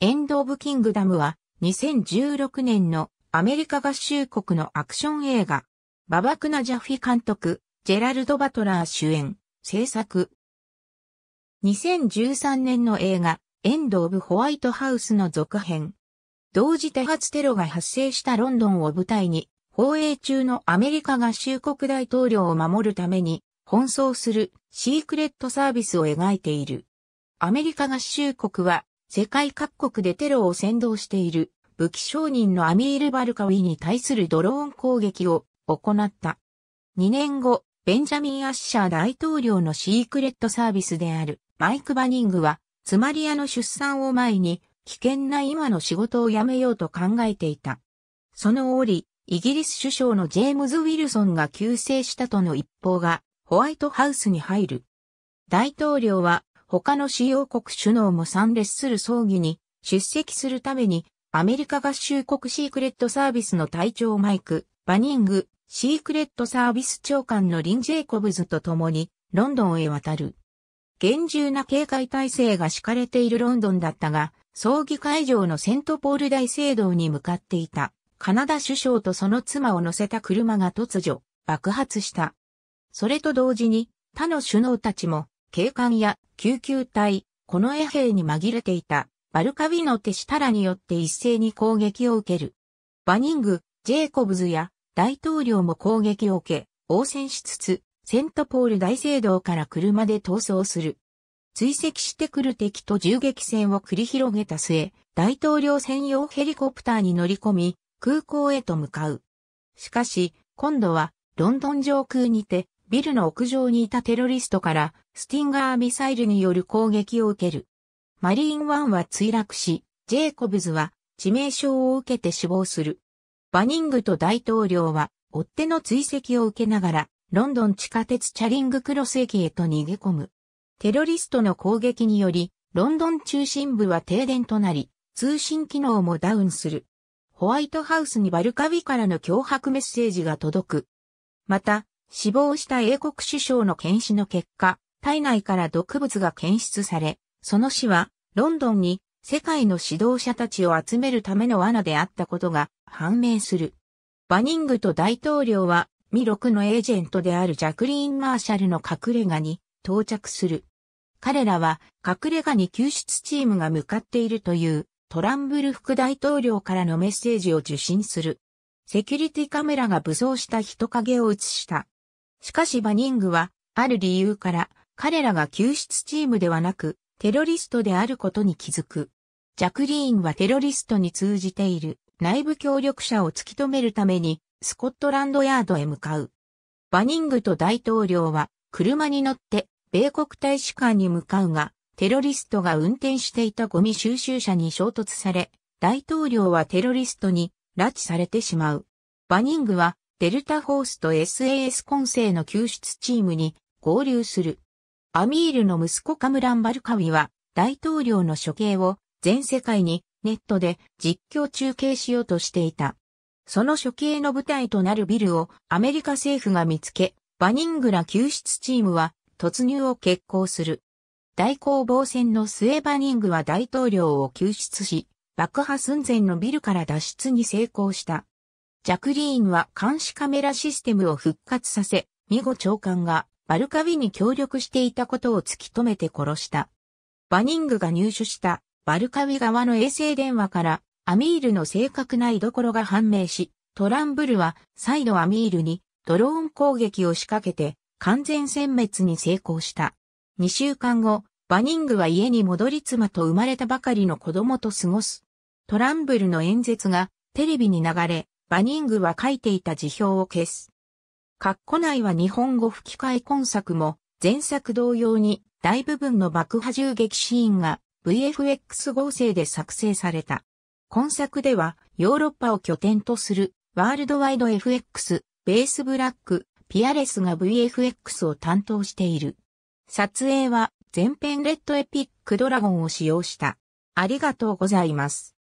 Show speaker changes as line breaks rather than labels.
エンド・オブ・キングダムは2016年のアメリカ合衆国のアクション映画。ババクナ・ジャフィ監督、ジェラルド・バトラー主演、制作。2013年の映画、エンド・オブ・ホワイトハウスの続編。同時多発テロが発生したロンドンを舞台に、放映中のアメリカ合衆国大統領を守るために、奔走するシークレットサービスを描いている。アメリカ合衆国は世界各国でテロを先導している武器商人のアミール・バルカウィに対するドローン攻撃を行った。2年後、ベンジャミン・アッシャー大統領のシークレットサービスであるマイク・バニングは、つまり屋の出産を前に危険な今の仕事を辞めようと考えていた。その折、イギリス首相のジェームズ・ウィルソンが急逝したとの一報がホワイトハウスに入る。大統領は他の主要国首脳も参列する葬儀に出席するために、アメリカ合衆国シークレットサービスの隊長マイク、バニング、シークレットサービス長官のリン・ジェイコブズと共に、ロンドンへ渡る。厳重な警戒体制が敷かれているロンドンだったが、葬儀会場のセントポール大聖堂に向かっていた、カナダ首相とその妻を乗せた車が突如、爆発した。それと同時に、他の首脳たちも、警官や救急隊、この衛兵に紛れていた、バルカビの手下らによって一斉に攻撃を受ける。バニング、ジェイコブズや大統領も攻撃を受け、応戦しつつ、セントポール大聖堂から車で逃走する。追跡してくる敵と銃撃戦を繰り広げた末、大統領専用ヘリコプターに乗り込み、空港へと向かう。しかし、今度は、ロンドン上空にて、ビルの屋上にいたテロリストから、スティンガーミサイルによる攻撃を受ける。マリーンワンは墜落し、ジェイコブズは致命傷を受けて死亡する。バニングと大統領は、追っ手の追跡を受けながら、ロンドン地下鉄チャリングクロス駅へと逃げ込む。テロリストの攻撃により、ロンドン中心部は停電となり、通信機能もダウンする。ホワイトハウスにバルカビからの脅迫メッセージが届く。また、死亡した英国首相の検視の結果、体内から毒物が検出され、その死は、ロンドンに世界の指導者たちを集めるための罠であったことが判明する。バニングと大統領は、ミロクのエージェントであるジャクリーン・マーシャルの隠れ家に到着する。彼らは隠れ家に救出チームが向かっているというトランブル副大統領からのメッセージを受信する。セキュリティカメラが武装した人影を映したしかしバニングは、ある理由から、彼らが救出チームではなく、テロリストであることに気づく。ジャクリーンはテロリストに通じている内部協力者を突き止めるためにスコットランドヤードへ向かう。バニングと大統領は車に乗って米国大使館に向かうがテロリストが運転していたゴミ収集車に衝突され大統領はテロリストに拉致されてしまう。バニングはデルタホースと SAS 混成の救出チームに合流する。アミールの息子カムラン・バルカウィは大統領の処刑を全世界にネットで実況中継しようとしていた。その処刑の舞台となるビルをアメリカ政府が見つけ、バニングラ救出チームは突入を決行する。大攻防戦の末バニングは大統領を救出し、爆破寸前のビルから脱出に成功した。ジャクリーンは監視カメラシステムを復活させ、ミゴ長官がバルカビに協力していたことを突き止めて殺した。バニングが入手したバルカビ側の衛星電話からアミールの正確な居所が判明し、トランブルは再度アミールにドローン攻撃を仕掛けて完全殲滅に成功した。2週間後、バニングは家に戻り妻と生まれたばかりの子供と過ごす。トランブルの演説がテレビに流れ、バニングは書いていた辞表を消す。括弧内は日本語吹き替え今作も、前作同様に大部分の爆破銃撃シーンが VFX 合成で作成された。今作ではヨーロッパを拠点とするワールドワイド FX、ベースブラック、ピアレスが VFX を担当している。撮影は全編レッドエピックドラゴンを使用した。ありがとうございます。